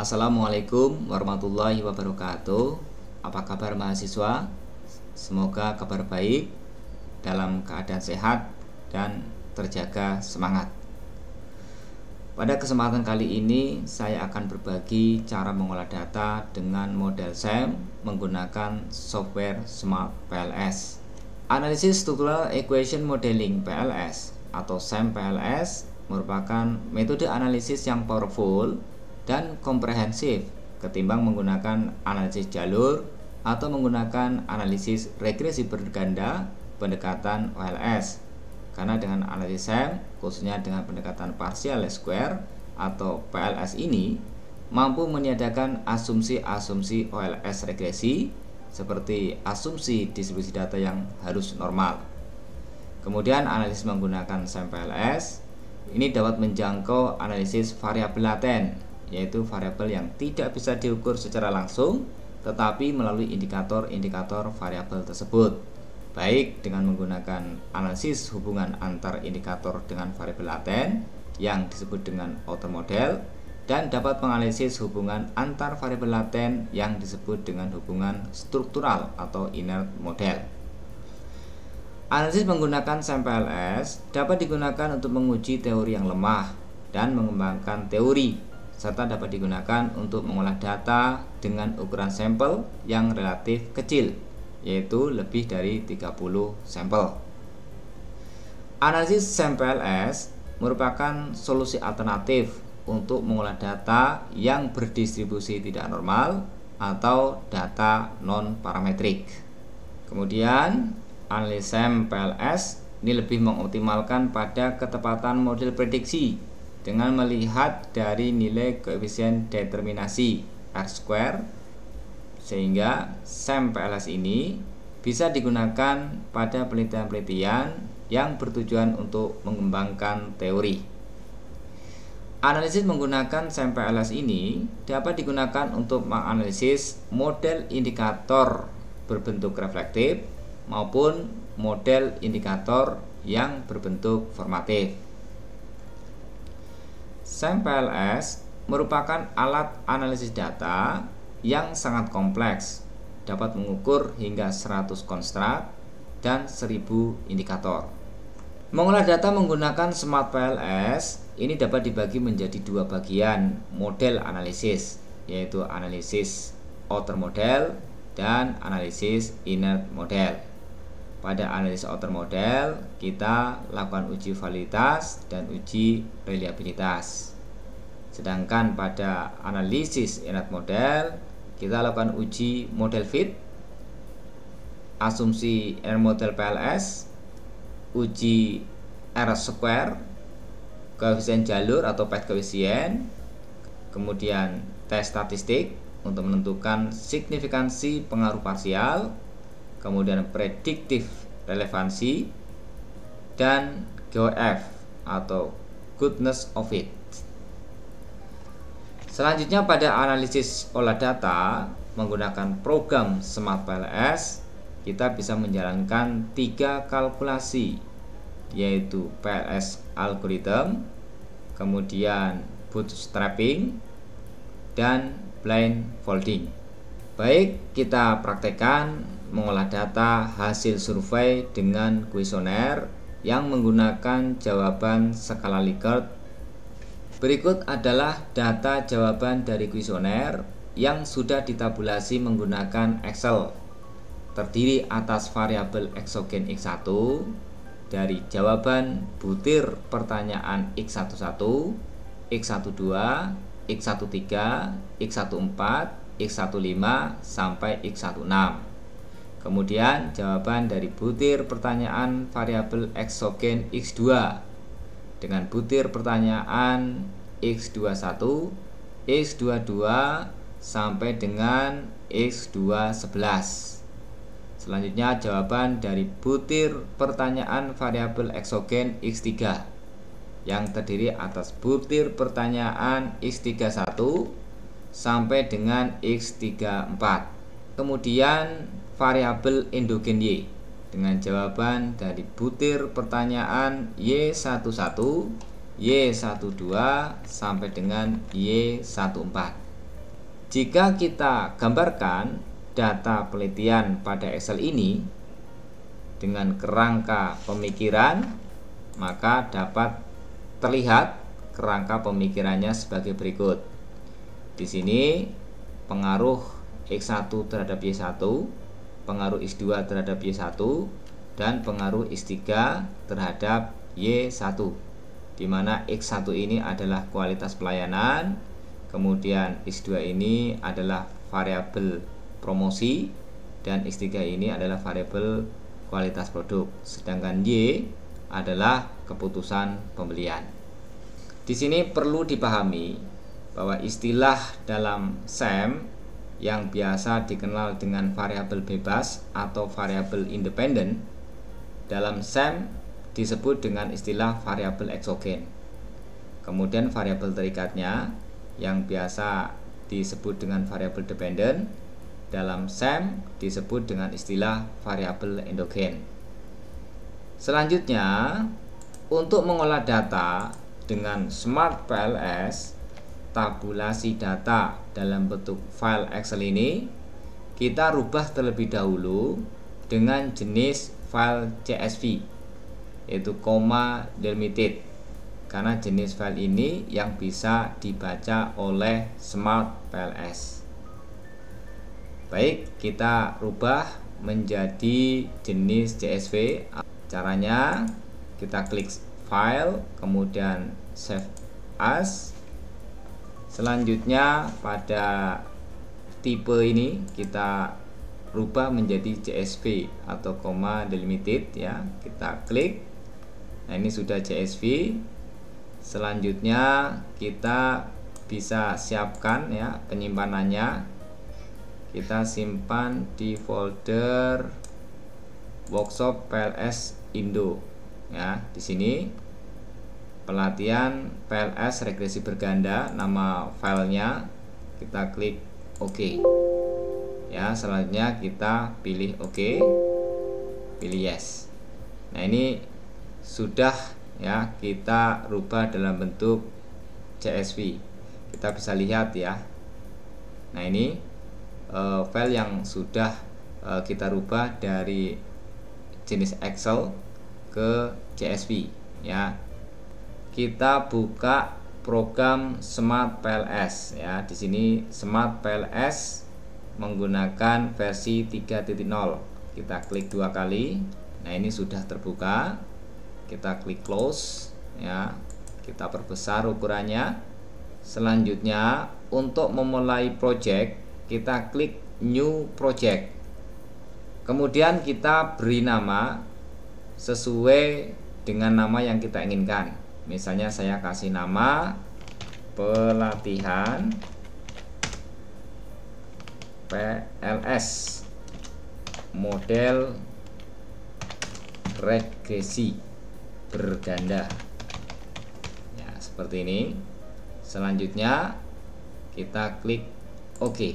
Assalamualaikum warahmatullahi wabarakatuh. Apa kabar mahasiswa? Semoga kabar baik dalam keadaan sehat dan terjaga semangat. Pada kesempatan kali ini saya akan berbagi cara mengolah data dengan model SEM menggunakan software Smart PLS. Analisis Structural Equation Modeling PLS atau SEM PLS merupakan metode analisis yang powerful dan komprehensif ketimbang menggunakan analisis jalur atau menggunakan analisis regresi berganda pendekatan OLS karena dengan analisis SEM khususnya dengan pendekatan partial square atau PLS ini mampu meniadakan asumsi-asumsi OLS regresi seperti asumsi distribusi data yang harus normal. Kemudian analisis menggunakan sampel S ini dapat menjangkau analisis variabel laten yaitu variabel yang tidak bisa diukur secara langsung tetapi melalui indikator-indikator variabel tersebut baik dengan menggunakan analisis hubungan antar indikator dengan variabel laten yang disebut dengan outer model dan dapat menganalisis hubungan antar variabel laten yang disebut dengan hubungan struktural atau inert model. Analisis menggunakan sampel S dapat digunakan untuk menguji teori yang lemah dan mengembangkan teori serta dapat digunakan untuk mengolah data dengan ukuran sampel yang relatif kecil yaitu lebih dari 30 sampel. Analisis sampel S merupakan solusi alternatif untuk mengolah data yang berdistribusi tidak normal atau data non parametrik. Kemudian analisis sampel S ini lebih mengoptimalkan pada ketepatan model prediksi dengan melihat dari nilai koefisien determinasi R square sehingga SEM PLS ini bisa digunakan pada penelitian-penelitian yang bertujuan untuk mengembangkan teori. Analisis menggunakan SEM PLS ini dapat digunakan untuk menganalisis model indikator berbentuk reflektif maupun model indikator yang berbentuk formatif. PLS merupakan alat analisis data yang sangat kompleks, dapat mengukur hingga 100 konstrak dan 1000 indikator. Mengolah data menggunakan Smart PLS ini dapat dibagi menjadi dua bagian model analisis, yaitu analisis outer model dan analisis inner model pada analisis outer model kita lakukan uji validitas dan uji reliabilitas sedangkan pada analisis inert model kita lakukan uji model fit asumsi inner model PLS uji R square koefisien jalur atau path koefisien kemudian tes statistik untuk menentukan signifikansi pengaruh parsial kemudian prediktif relevansi dan GOF atau goodness of it. Selanjutnya pada analisis olah data menggunakan program Smart PLS kita bisa menjalankan tiga kalkulasi yaitu PLS algorithm, kemudian bootstrapping dan blind folding. Baik, kita praktekkan mengolah data hasil survei dengan kuesioner yang menggunakan jawaban skala Likert. Berikut adalah data jawaban dari kuesioner yang sudah ditabulasi menggunakan Excel. Terdiri atas variabel exogen X1 dari jawaban butir pertanyaan X11, X12, X13, X14, X15 sampai X16. Kemudian jawaban dari butir pertanyaan variabel eksogen X2 dengan butir pertanyaan X21, X22 sampai dengan X211. Selanjutnya jawaban dari butir pertanyaan variabel eksogen X3 yang terdiri atas butir pertanyaan X31 sampai dengan X34. Kemudian variabel endogen Y dengan jawaban dari butir pertanyaan Y11, Y12 sampai dengan Y14. Jika kita gambarkan data penelitian pada Excel ini dengan kerangka pemikiran, maka dapat terlihat kerangka pemikirannya sebagai berikut. Di sini pengaruh X1 terhadap Y1, pengaruh X2 terhadap Y1 dan pengaruh X3 terhadap Y1 di mana X1 ini adalah kualitas pelayanan kemudian X2 ini adalah variabel promosi dan X3 ini adalah variabel kualitas produk sedangkan Y adalah keputusan pembelian di sini perlu dipahami bahwa istilah dalam SEM yang biasa dikenal dengan variabel bebas atau variabel independen dalam SEM disebut dengan istilah variabel eksogen. Kemudian variabel terikatnya yang biasa disebut dengan variabel dependen dalam SEM disebut dengan istilah variabel endogen. Selanjutnya, untuk mengolah data dengan Smart PLS tabulasi data dalam bentuk file Excel ini kita rubah terlebih dahulu dengan jenis file CSV yaitu koma delimited karena jenis file ini yang bisa dibaca oleh Smart PLS baik kita rubah menjadi jenis CSV caranya kita klik file kemudian save as Selanjutnya pada tipe ini kita rubah menjadi CSV atau koma delimited ya. Kita klik. Nah, ini sudah CSV. Selanjutnya kita bisa siapkan ya penyimpanannya. Kita simpan di folder workshop PLS Indo ya di sini pelatihan PLS regresi berganda nama filenya kita klik OK ya selanjutnya kita pilih OK pilih yes nah ini sudah ya kita rubah dalam bentuk CSV kita bisa lihat ya nah ini uh, file yang sudah uh, kita rubah dari jenis Excel ke CSV ya kita buka program Smart PLS ya. Di sini Smart PLS menggunakan versi 3.0. Kita klik dua kali. Nah, ini sudah terbuka. Kita klik close ya. Kita perbesar ukurannya. Selanjutnya, untuk memulai project, kita klik new project. Kemudian kita beri nama sesuai dengan nama yang kita inginkan misalnya saya kasih nama pelatihan PLS model regresi berganda ya seperti ini selanjutnya kita klik OK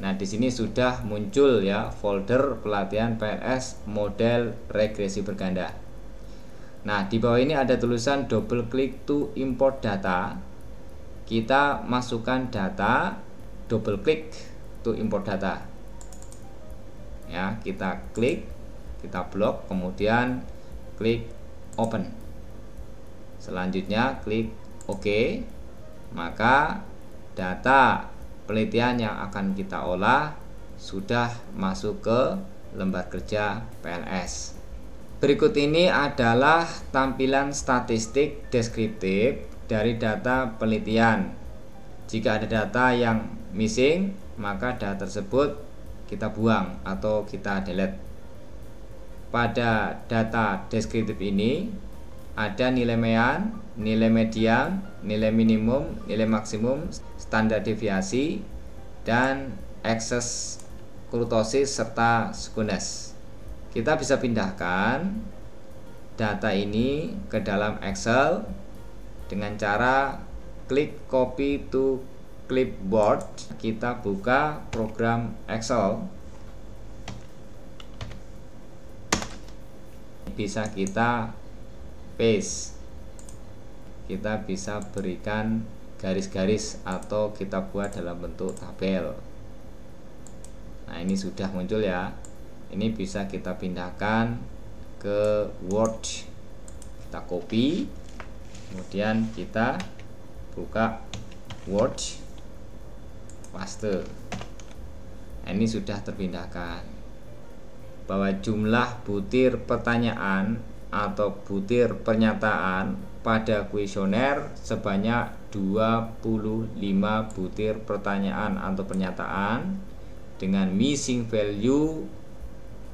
nah di sini sudah muncul ya folder pelatihan PLS model regresi berganda Nah, di bawah ini ada tulisan double click to import data. Kita masukkan data, double click to import data. Ya, kita klik, kita blok, kemudian klik open. Selanjutnya klik OK. Maka data penelitian yang akan kita olah sudah masuk ke lembar kerja PLS. Berikut ini adalah tampilan statistik deskriptif dari data penelitian. Jika ada data yang missing, maka data tersebut kita buang atau kita delete. Pada data deskriptif ini ada nilai mean, nilai median, nilai minimum, nilai maksimum, standar deviasi, dan ekses kurtosis serta skewness kita bisa pindahkan data ini ke dalam Excel dengan cara klik copy to clipboard kita buka program Excel bisa kita paste kita bisa berikan garis-garis atau kita buat dalam bentuk tabel nah ini sudah muncul ya ini bisa kita pindahkan ke Word kita copy kemudian kita buka Word paste nah, ini sudah terpindahkan bahwa jumlah butir pertanyaan atau butir pernyataan pada kuesioner sebanyak 25 butir pertanyaan atau pernyataan dengan missing value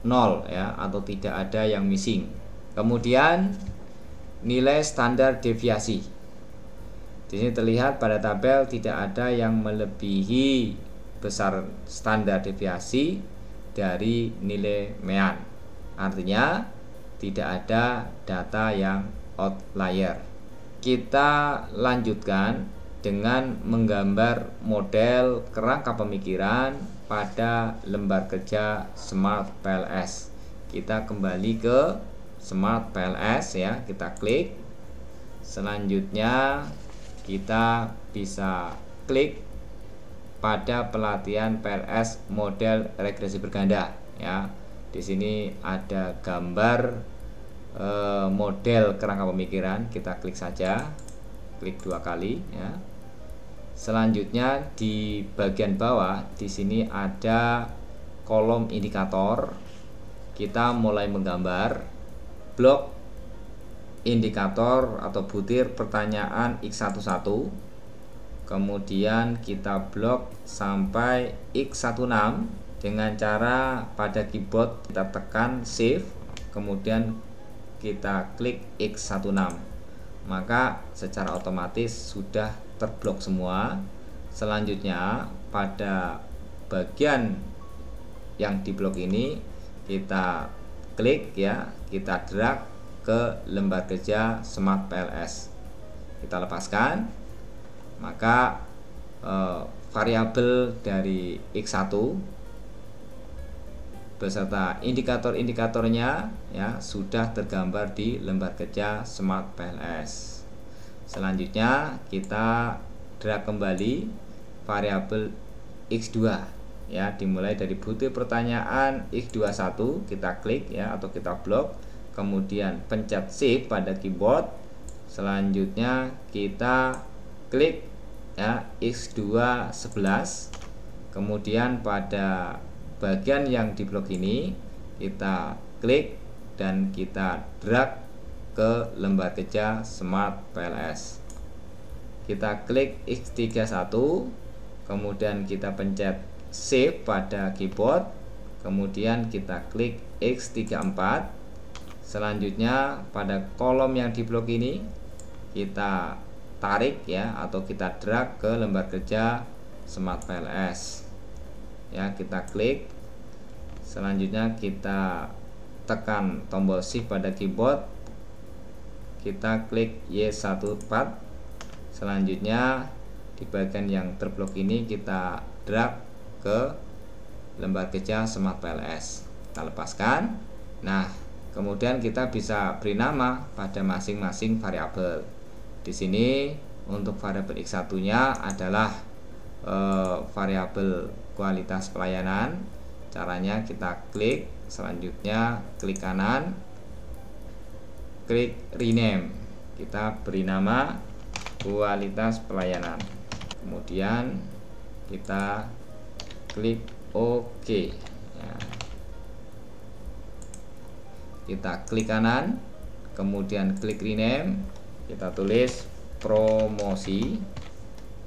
nol ya atau tidak ada yang missing. Kemudian nilai standar deviasi. Di sini terlihat pada tabel tidak ada yang melebihi besar standar deviasi dari nilai mean. Artinya tidak ada data yang outlier. Kita lanjutkan dengan menggambar model kerangka pemikiran pada lembar kerja Smart PLS. Kita kembali ke Smart PLS ya, kita klik. Selanjutnya kita bisa klik pada pelatihan PLS model regresi berganda ya. Di sini ada gambar eh, model kerangka pemikiran, kita klik saja. Klik dua kali ya. Selanjutnya di bagian bawah di sini ada kolom indikator. Kita mulai menggambar blok indikator atau butir pertanyaan X11. Kemudian kita blok sampai X16 dengan cara pada keyboard kita tekan shift kemudian kita klik X16. Maka secara otomatis sudah terblok semua selanjutnya pada bagian yang di blok ini kita klik ya kita drag ke lembar kerja Smart PLS kita lepaskan maka eh, variabel dari X1 beserta indikator-indikatornya ya sudah tergambar di lembar kerja Smart PLS selanjutnya kita drag kembali variabel x2 ya dimulai dari butir pertanyaan x21 kita klik ya atau kita blok kemudian pencet shift pada keyboard selanjutnya kita klik ya x2 11 kemudian pada bagian yang di blok ini kita klik dan kita drag ke lembar kerja Smart PLS. Kita klik X31, kemudian kita pencet Save pada keyboard, kemudian kita klik X34. Selanjutnya pada kolom yang di blok ini kita tarik ya atau kita drag ke lembar kerja Smart PLS. Ya, kita klik. Selanjutnya kita tekan tombol shift pada keyboard kita klik y 14 selanjutnya di bagian yang terblok ini kita drag ke lembar kerja Smart PLS kita lepaskan nah kemudian kita bisa beri nama pada masing-masing variabel di sini untuk variabel x1 nya adalah e, variabel kualitas pelayanan caranya kita klik selanjutnya klik kanan klik rename kita beri nama kualitas pelayanan kemudian kita klik OK ya. kita klik kanan kemudian klik rename kita tulis promosi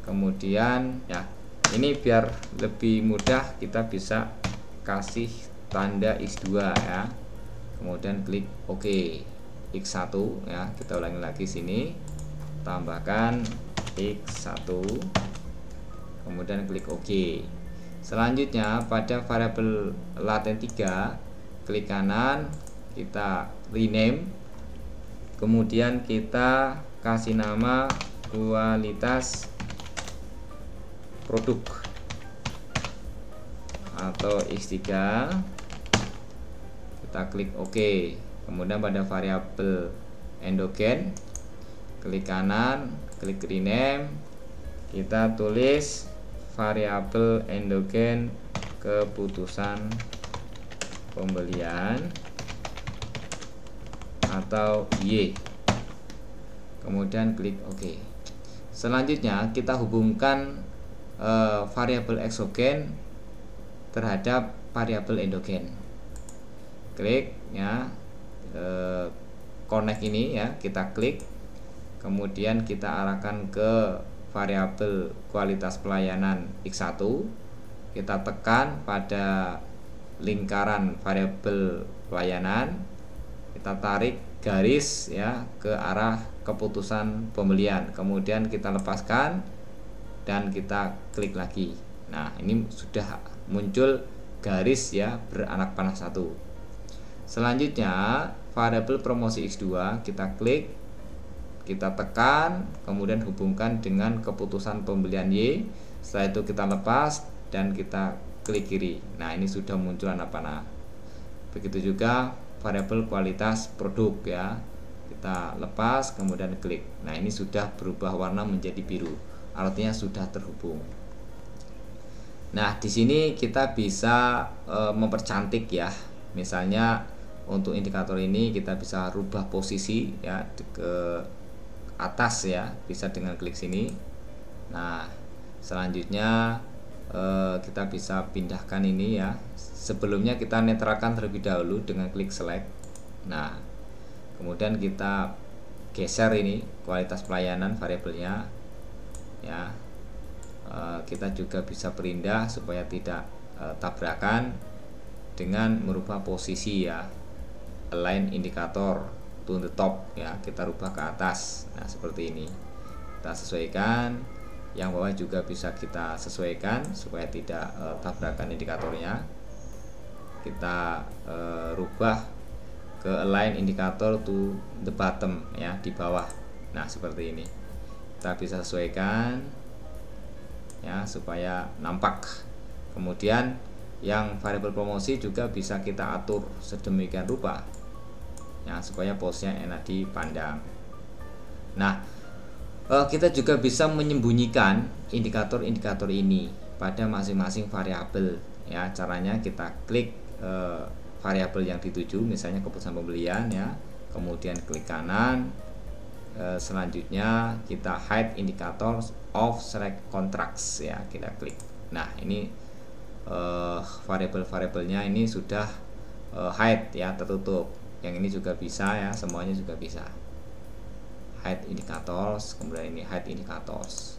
kemudian ya ini biar lebih mudah kita bisa kasih tanda X2 ya kemudian klik OK X1 ya kita ulangi lagi sini tambahkan X1 kemudian klik OK selanjutnya pada variabel laten 3 klik kanan kita rename kemudian kita kasih nama kualitas produk atau X3 kita klik OK kemudian pada variabel endogen klik kanan klik rename kita tulis variabel endogen keputusan pembelian atau Y kemudian klik OK selanjutnya kita hubungkan e, variabel eksogen terhadap variabel endogen klik ya Eh, connect ini ya kita klik kemudian kita arahkan ke variabel kualitas pelayanan X1 kita tekan pada lingkaran variabel pelayanan kita tarik garis ya ke arah keputusan pembelian kemudian kita lepaskan dan kita klik lagi nah ini sudah muncul garis ya beranak panah satu Selanjutnya, variabel promosi X2 kita klik, kita tekan, kemudian hubungkan dengan keputusan pembelian Y. Setelah itu kita lepas dan kita klik kiri. Nah, ini sudah muncul anak panah. Begitu juga variabel kualitas produk ya. Kita lepas kemudian klik. Nah, ini sudah berubah warna menjadi biru. Artinya sudah terhubung. Nah, di sini kita bisa e, mempercantik ya. Misalnya untuk indikator ini kita bisa rubah posisi ya ke atas ya bisa dengan klik sini nah selanjutnya eh, kita bisa pindahkan ini ya sebelumnya kita netralkan terlebih dahulu dengan klik select nah kemudian kita geser ini kualitas pelayanan variabelnya ya eh, kita juga bisa berindah supaya tidak eh, tabrakan dengan merubah posisi ya align indikator to the top ya kita rubah ke atas nah seperti ini kita sesuaikan yang bawah juga bisa kita sesuaikan supaya tidak e, tabrakan indikatornya kita e, rubah ke align indikator to the bottom ya di bawah nah seperti ini kita bisa sesuaikan ya supaya nampak kemudian yang variable promosi juga bisa kita atur sedemikian rupa ya supaya posnya enak dipandang nah eh, kita juga bisa menyembunyikan indikator-indikator ini pada masing-masing variabel ya caranya kita klik eh, variabel yang dituju misalnya keputusan pembelian ya kemudian klik kanan eh, selanjutnya kita hide indikator of select contracts ya kita klik nah ini eh, variabel-variabelnya ini sudah eh, hide ya tertutup yang ini juga bisa ya semuanya juga bisa height indicators kemudian ini height indicators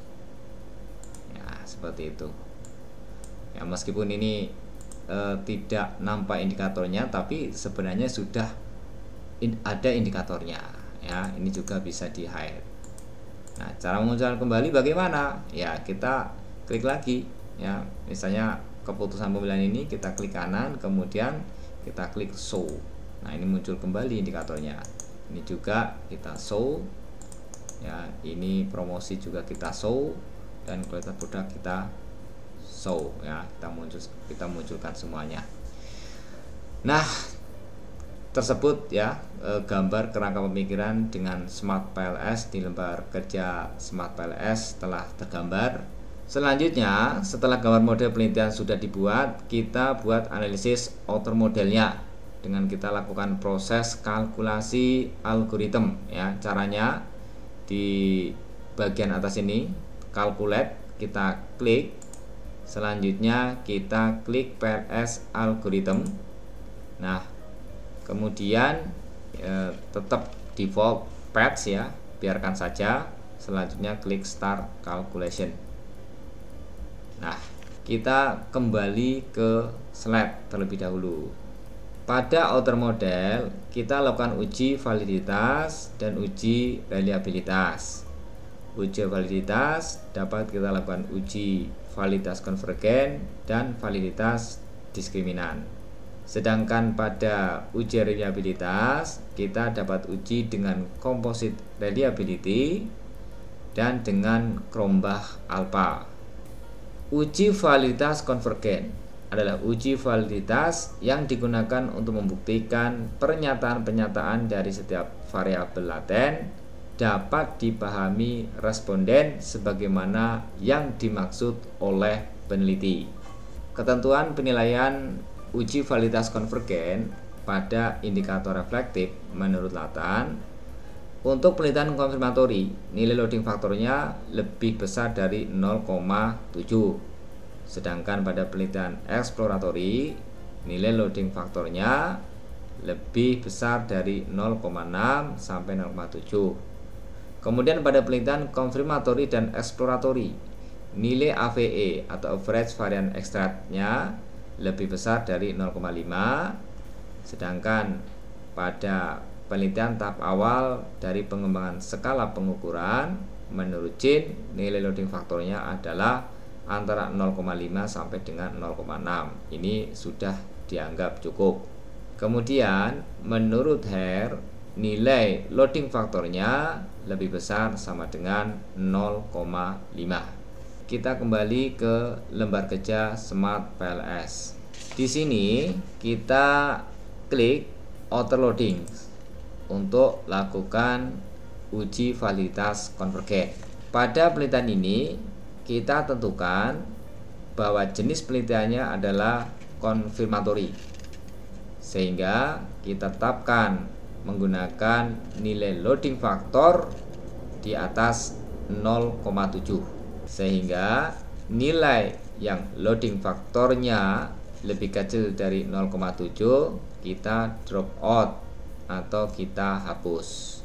ya seperti itu ya meskipun ini e, tidak nampak indikatornya tapi sebenarnya sudah in, ada indikatornya ya ini juga bisa di hide nah cara memunculkan kembali bagaimana ya kita klik lagi ya misalnya keputusan pemilihan ini kita klik kanan kemudian kita klik show nah ini muncul kembali indikatornya ini juga kita show ya ini promosi juga kita show dan kualitas produk kita show ya kita muncul kita munculkan semuanya nah tersebut ya e, gambar kerangka pemikiran dengan Smart PLS di lembar kerja Smart PLS telah tergambar selanjutnya setelah gambar model penelitian sudah dibuat kita buat analisis outer modelnya dengan kita lakukan proses kalkulasi algoritm ya caranya di bagian atas ini calculate kita klik selanjutnya kita klik PLS algoritma nah kemudian e, tetap default patch ya biarkan saja selanjutnya klik start calculation nah kita kembali ke slide terlebih dahulu pada outer model, kita lakukan uji validitas dan uji reliabilitas. Uji validitas dapat kita lakukan uji validitas konvergen dan validitas diskriminan. Sedangkan pada uji reliabilitas, kita dapat uji dengan composite reliability dan dengan kerombah alpha. Uji validitas konvergen adalah uji validitas yang digunakan untuk membuktikan pernyataan-pernyataan dari setiap variabel laten dapat dipahami responden sebagaimana yang dimaksud oleh peneliti. Ketentuan penilaian uji validitas konvergen pada indikator reflektif menurut Latan untuk penelitian konfirmatori, nilai loading faktornya lebih besar dari 0,7 Sedangkan pada penelitian eksploratori nilai loading faktornya lebih besar dari 0,6 sampai 0,7. Kemudian pada penelitian konfirmatori dan eksploratori nilai AVE atau average extract-nya lebih besar dari 0,5 sedangkan pada penelitian tahap awal dari pengembangan skala pengukuran menurut Jin nilai loading faktornya adalah antara 0,5 sampai dengan 0,6 ini sudah dianggap cukup kemudian menurut Herr nilai loading faktornya lebih besar sama dengan 0,5 kita kembali ke lembar kerja Smart PLS di sini kita klik Outer Loading untuk lakukan uji validitas konvergen pada penelitian ini kita tentukan bahwa jenis penelitiannya adalah konfirmatori sehingga kita tetapkan menggunakan nilai loading faktor di atas 0,7 sehingga nilai yang loading faktornya lebih kecil dari 0,7 kita drop out atau kita hapus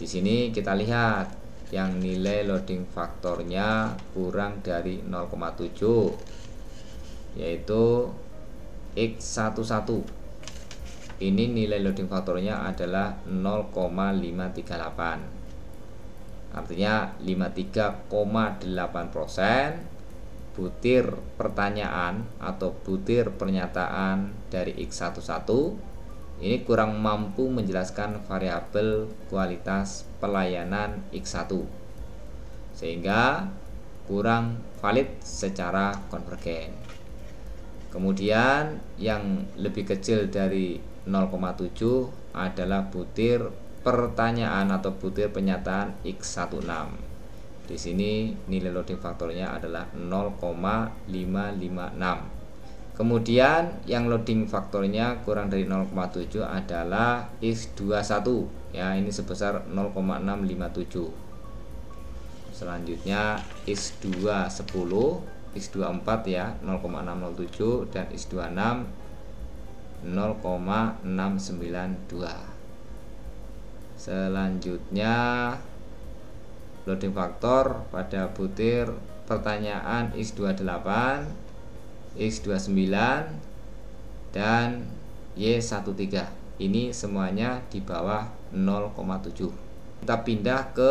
di sini kita lihat yang nilai loading faktornya kurang dari 0,7 yaitu X11 ini nilai loading faktornya adalah 0,538 artinya 53,8 butir pertanyaan atau butir pernyataan dari X11 ini kurang mampu menjelaskan variabel kualitas pelayanan X1 sehingga kurang valid secara konvergen kemudian yang lebih kecil dari 0,7 adalah butir pertanyaan atau butir penyataan X16 di sini nilai loading faktornya adalah 0,556 Kemudian yang loading faktornya kurang dari 0,7 adalah X21 ya ini sebesar 0,657 selanjutnya is210, 10 X24 ya 0,607 dan X26 0,692 selanjutnya loading faktor pada butir pertanyaan is 28 X29 dan Y13 ini semuanya di bawah 0,7 kita pindah ke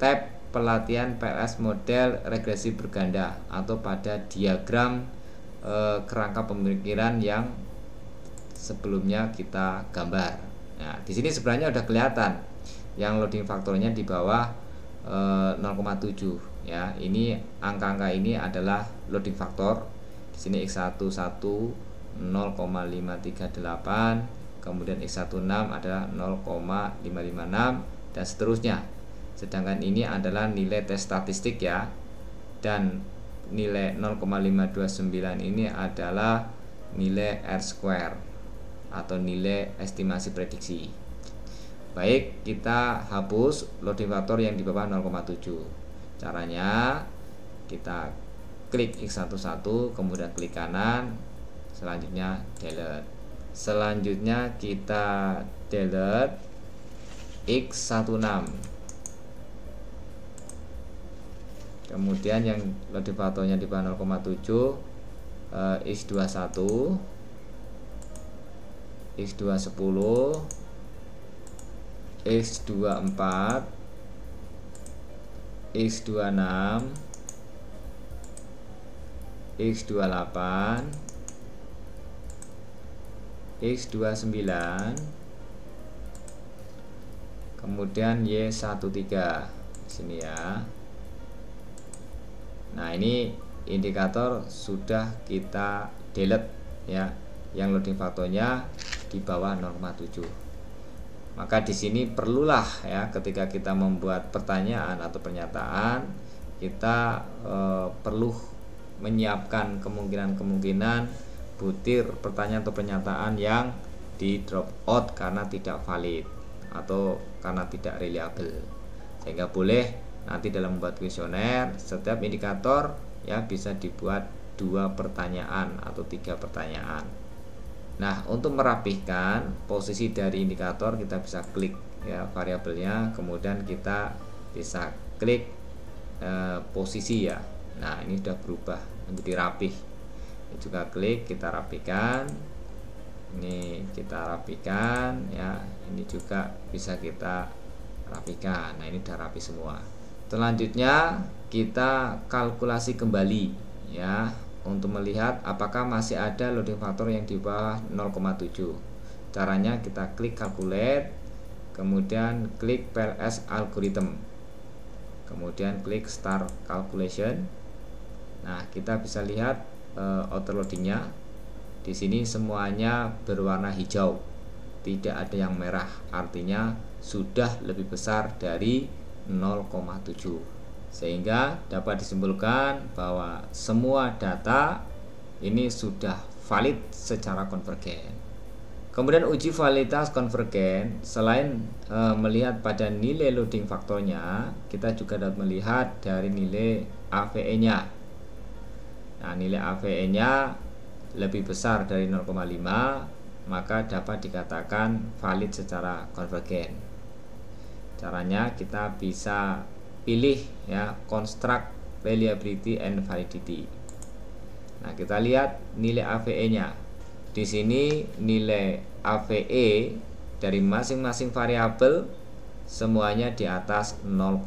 tab pelatihan PLS model regresi berganda atau pada diagram e, kerangka pemikiran yang sebelumnya kita gambar nah di sini sebenarnya sudah kelihatan yang loading faktornya di bawah e, eh, 0,7 ya ini angka-angka ini adalah loading factor di sini x11 0,538 kemudian x16 adalah 0,556 dan seterusnya sedangkan ini adalah nilai tes statistik ya dan nilai 0,529 ini adalah nilai R square atau nilai estimasi prediksi baik kita hapus loading factor yang di bawah 0,7 caranya kita klik X11 kemudian klik kanan selanjutnya delete selanjutnya kita delete X16 kemudian yang lebih fotonya di bawah 0,7 X21 X210 X24 X26 X28 X29 kemudian Y13 sini ya nah ini indikator sudah kita delete ya yang loading faktornya di bawah norma 7 maka di sini perlulah ya ketika kita membuat pertanyaan atau pernyataan kita e, perlu menyiapkan kemungkinan-kemungkinan butir pertanyaan atau pernyataan yang di drop out karena tidak valid atau karena tidak reliable. Sehingga boleh nanti dalam membuat kuesioner setiap indikator ya bisa dibuat dua pertanyaan atau tiga pertanyaan Nah, untuk merapihkan posisi dari indikator kita bisa klik ya variabelnya, kemudian kita bisa klik eh, posisi ya. Nah, ini sudah berubah menjadi rapih. Ini juga klik kita rapikan. Ini kita rapikan ya. Ini juga bisa kita rapikan. Nah, ini sudah rapi semua. Selanjutnya kita kalkulasi kembali ya untuk melihat apakah masih ada loading factor yang di bawah 0,7 caranya kita klik calculate kemudian klik PLS algorithm kemudian klik start calculation nah kita bisa lihat outer eh, overloadingnya di sini semuanya berwarna hijau tidak ada yang merah artinya sudah lebih besar dari 0,7 sehingga dapat disimpulkan bahwa semua data ini sudah valid secara konvergen. Kemudian uji validitas konvergen selain e, melihat pada nilai loading faktornya, kita juga dapat melihat dari nilai AVE-nya. Nah, nilai AVE-nya lebih besar dari 0,5, maka dapat dikatakan valid secara konvergen. Caranya kita bisa pilih ya construct reliability and validity. Nah, kita lihat nilai AVE-nya. Di sini nilai AVE dari masing-masing variabel semuanya di atas 0,5.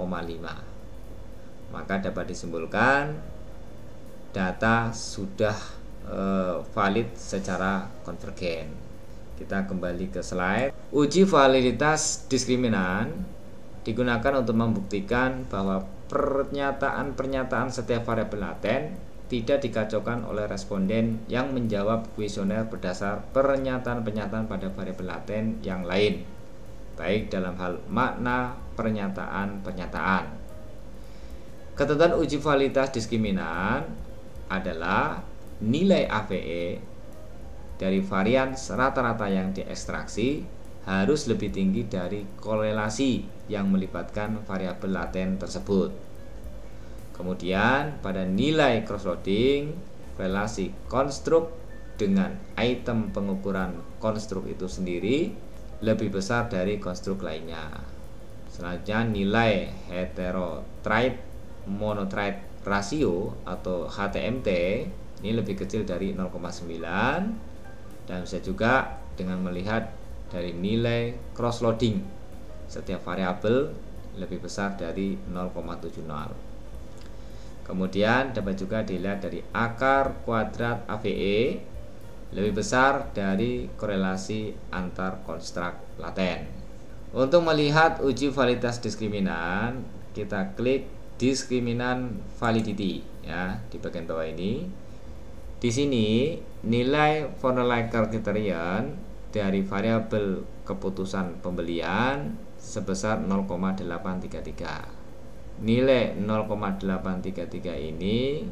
Maka dapat disimpulkan data sudah eh, valid secara konvergen. Kita kembali ke slide. Uji validitas diskriminan digunakan untuk membuktikan bahwa pernyataan-pernyataan setiap variabel laten tidak dikacaukan oleh responden yang menjawab kuesioner berdasar pernyataan-pernyataan pada variabel laten yang lain, baik dalam hal makna pernyataan-pernyataan. Ketentuan uji validitas diskriminan adalah nilai AVE dari varian rata-rata yang diekstraksi harus lebih tinggi dari korelasi yang melibatkan variabel laten tersebut. Kemudian pada nilai crossloading, relasi konstruk dengan item pengukuran konstruk itu sendiri lebih besar dari konstruk lainnya. Selanjutnya nilai heterotrite monotrite rasio atau HTMT ini lebih kecil dari 0,9 dan bisa juga dengan melihat dari nilai crossloading setiap variabel lebih besar dari 0,70 kemudian dapat juga dilihat dari akar kuadrat AVE lebih besar dari korelasi antar konstrak laten untuk melihat uji validitas diskriminan kita klik diskriminan validity ya di bagian bawah ini di sini nilai Von Neumann criterion dari variabel keputusan pembelian sebesar 0,833 nilai 0,833 ini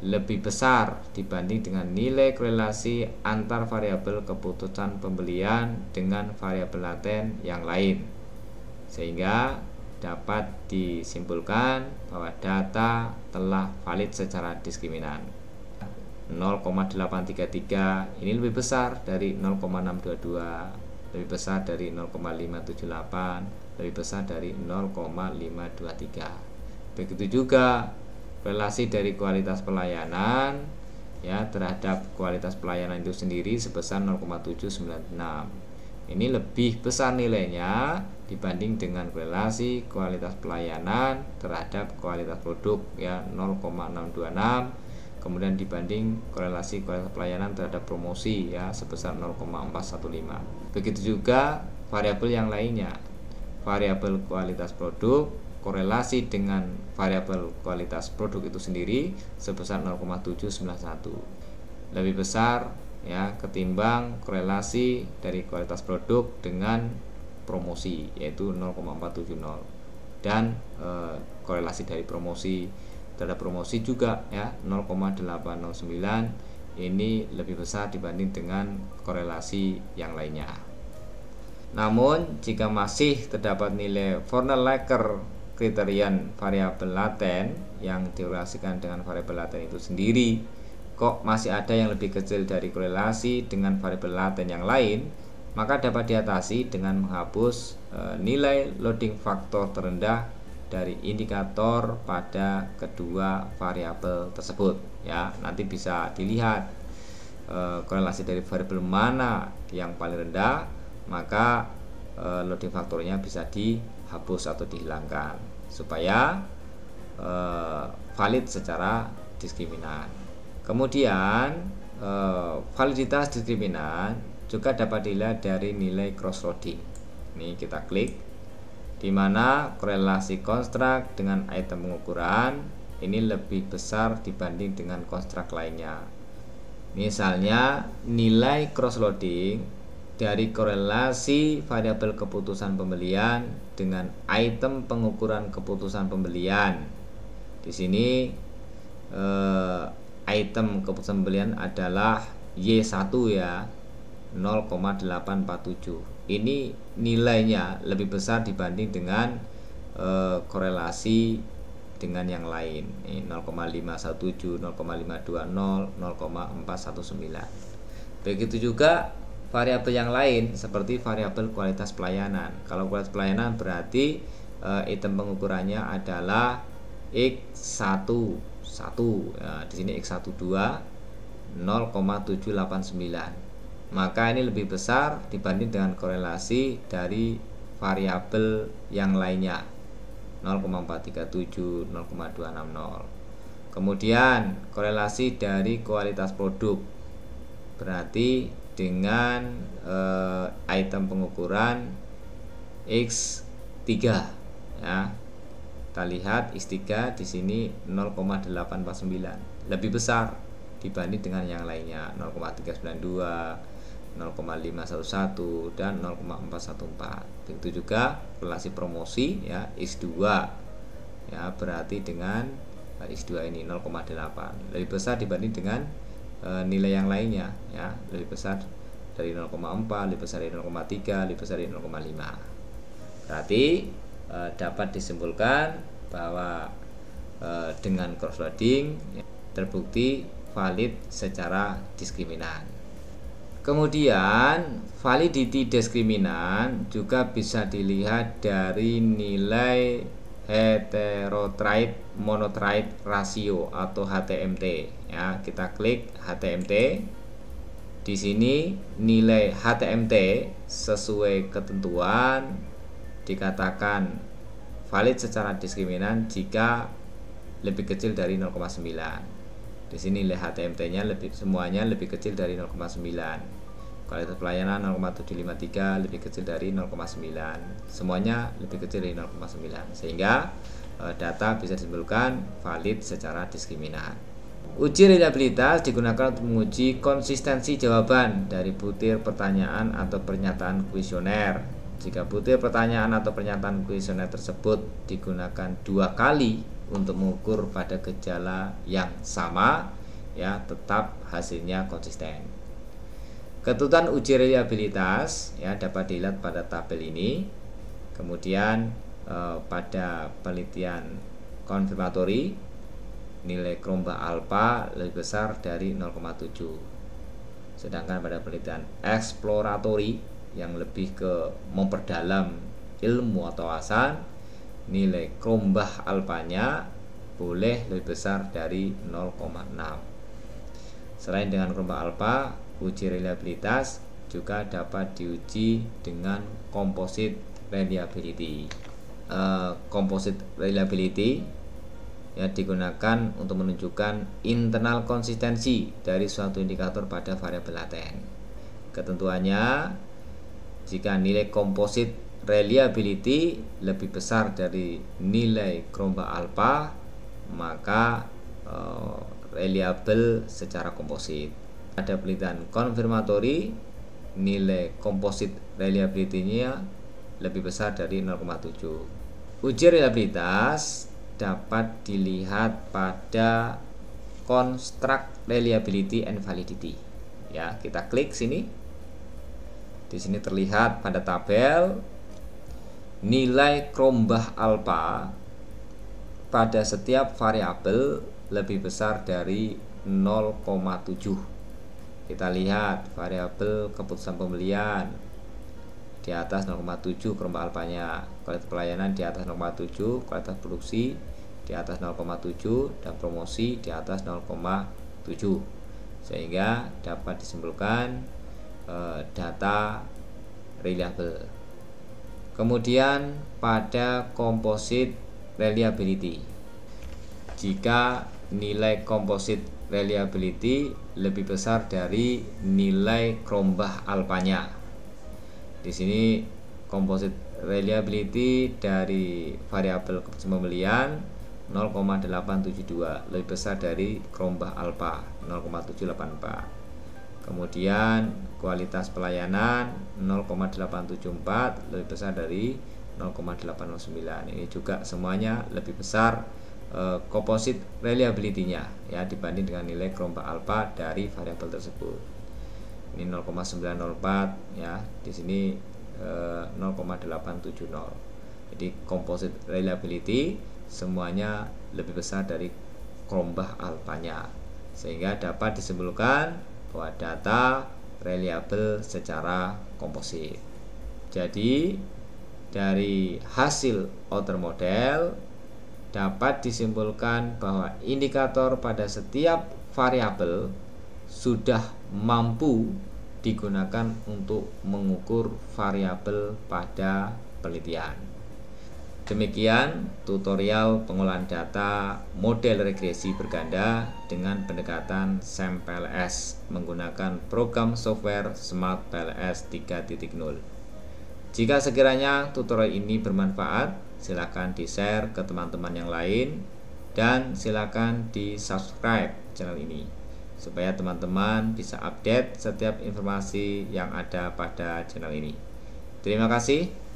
lebih besar dibanding dengan nilai korelasi antar variabel keputusan pembelian dengan variabel laten yang lain sehingga dapat disimpulkan bahwa data telah valid secara diskriminan 0,833 ini lebih besar dari 0,622 lebih besar dari 0,578 lebih besar dari 0,523 begitu juga relasi dari kualitas pelayanan ya terhadap kualitas pelayanan itu sendiri sebesar 0,796 ini lebih besar nilainya dibanding dengan relasi kualitas pelayanan terhadap kualitas produk ya 0,626 kemudian dibanding korelasi kualitas pelayanan terhadap promosi ya sebesar 0,415. Begitu juga variabel yang lainnya, variabel kualitas produk korelasi dengan variabel kualitas produk itu sendiri sebesar 0,791. Lebih besar ya ketimbang korelasi dari kualitas produk dengan promosi yaitu 0,470 dan e, korelasi dari promosi terhadap promosi juga ya 0,809 ini lebih besar dibanding dengan korelasi yang lainnya namun jika masih terdapat nilai fornell Laker kriterian variabel laten yang dikorelasikan dengan variabel laten itu sendiri kok masih ada yang lebih kecil dari korelasi dengan variabel laten yang lain maka dapat diatasi dengan menghapus e, nilai loading faktor terendah dari indikator pada kedua variabel tersebut ya nanti bisa dilihat e, korelasi dari variabel mana yang paling rendah maka e, loading faktornya bisa dihapus atau dihilangkan supaya e, valid secara diskriminan kemudian e, validitas diskriminan juga dapat dilihat dari nilai cross loading ini kita klik di mana korelasi konstrak dengan item pengukuran ini lebih besar dibanding dengan konstrak lainnya. Misalnya, nilai crossloading dari korelasi variabel keputusan pembelian dengan item pengukuran keputusan pembelian. Di sini eh, item keputusan pembelian adalah Y1 ya 0,847 ini nilainya lebih besar dibanding dengan e, korelasi dengan yang lain 0,517 0,520 0,419 begitu juga variabel yang lain seperti variabel kualitas pelayanan kalau kualitas pelayanan berarti e, item pengukurannya adalah x 11 1 nah, di sini x12 0,789 maka ini lebih besar dibanding dengan korelasi dari variabel yang lainnya 0,437 0,260 kemudian korelasi dari kualitas produk berarti dengan eh, item pengukuran X3 ya kita lihat X3 di sini 0,849 lebih besar dibanding dengan yang lainnya 0,392 0,511 dan 0,414 begitu juga relasi promosi ya IS2 ya berarti dengan eh, IS2 ini 0,8 lebih besar dibanding dengan e, nilai yang lainnya ya lebih besar dari 0,4 lebih besar dari 0,3 lebih besar dari 0,5 berarti e, dapat disimpulkan bahwa e, dengan cross loading ya, terbukti valid secara diskriminan Kemudian validity diskriminan juga bisa dilihat dari nilai heterotrite monotrite rasio atau HTMT ya kita klik HTMT di sini nilai HTMT sesuai ketentuan dikatakan valid secara diskriminan jika lebih kecil dari 0,9 di sini lihat HTMT-nya lebih semuanya lebih kecil dari 0,9. Kualitas pelayanan 0,753 lebih kecil dari 0,9. Semuanya lebih kecil dari 0,9 sehingga eh, data bisa disimpulkan valid secara diskriminan. Uji reliabilitas digunakan untuk menguji konsistensi jawaban dari butir pertanyaan atau pernyataan kuesioner. Jika butir pertanyaan atau pernyataan kuesioner tersebut digunakan dua kali untuk mengukur pada gejala yang sama ya tetap hasilnya konsisten. Ketentuan uji reliabilitas ya dapat dilihat pada tabel ini. Kemudian eh, pada penelitian konfirmatori nilai kromba alfa lebih besar dari 0,7. Sedangkan pada penelitian eksploratori yang lebih ke memperdalam ilmu atau wawasan nilai krombah alfanya boleh lebih besar dari 0,6 selain dengan krombah alfa uji reliabilitas juga dapat diuji dengan komposit reliability uh, reliability ya digunakan untuk menunjukkan internal konsistensi dari suatu indikator pada variabel laten. Ketentuannya jika nilai komposit reliability lebih besar dari nilai kromba alpha maka uh, reliable secara komposit ada penelitian konfirmatori nilai komposit reliability-nya lebih besar dari 0,7 uji reliabilitas dapat dilihat pada construct reliability and validity ya kita klik sini di sini terlihat pada tabel nilai krombah alfa pada setiap variabel lebih besar dari 0,7 kita lihat variabel keputusan pembelian di atas 0,7 krombah alfanya kualitas pelayanan di atas 0,7 kualitas produksi di atas 0,7 dan promosi di atas 0,7 sehingga dapat disimpulkan eh, data reliable Kemudian pada komposit reliability. Jika nilai komposit reliability lebih besar dari nilai krombah alpanya. Di sini komposit reliability dari variabel pembelian 0,872 lebih besar dari krombah alpha 0,784. Kemudian kualitas pelayanan 0,874 lebih besar dari 0,809 ini juga semuanya lebih besar uh, komposit reliability-nya ya dibanding dengan nilai kelompok alfa dari variabel tersebut ini 0,904 ya di sini eh, uh, 0,870 jadi komposit reliability semuanya lebih besar dari kelompok nya sehingga dapat disimpulkan bahwa data reliable secara komposit. Jadi dari hasil Outer model dapat disimpulkan bahwa indikator pada setiap variabel sudah mampu digunakan untuk mengukur variabel pada penelitian. Demikian tutorial pengolahan data model regresi berganda dengan pendekatan SEMPLS S menggunakan program software Smart PLS 3.0. Jika sekiranya tutorial ini bermanfaat, silakan di-share ke teman-teman yang lain dan silakan di-subscribe channel ini supaya teman-teman bisa update setiap informasi yang ada pada channel ini. Terima kasih.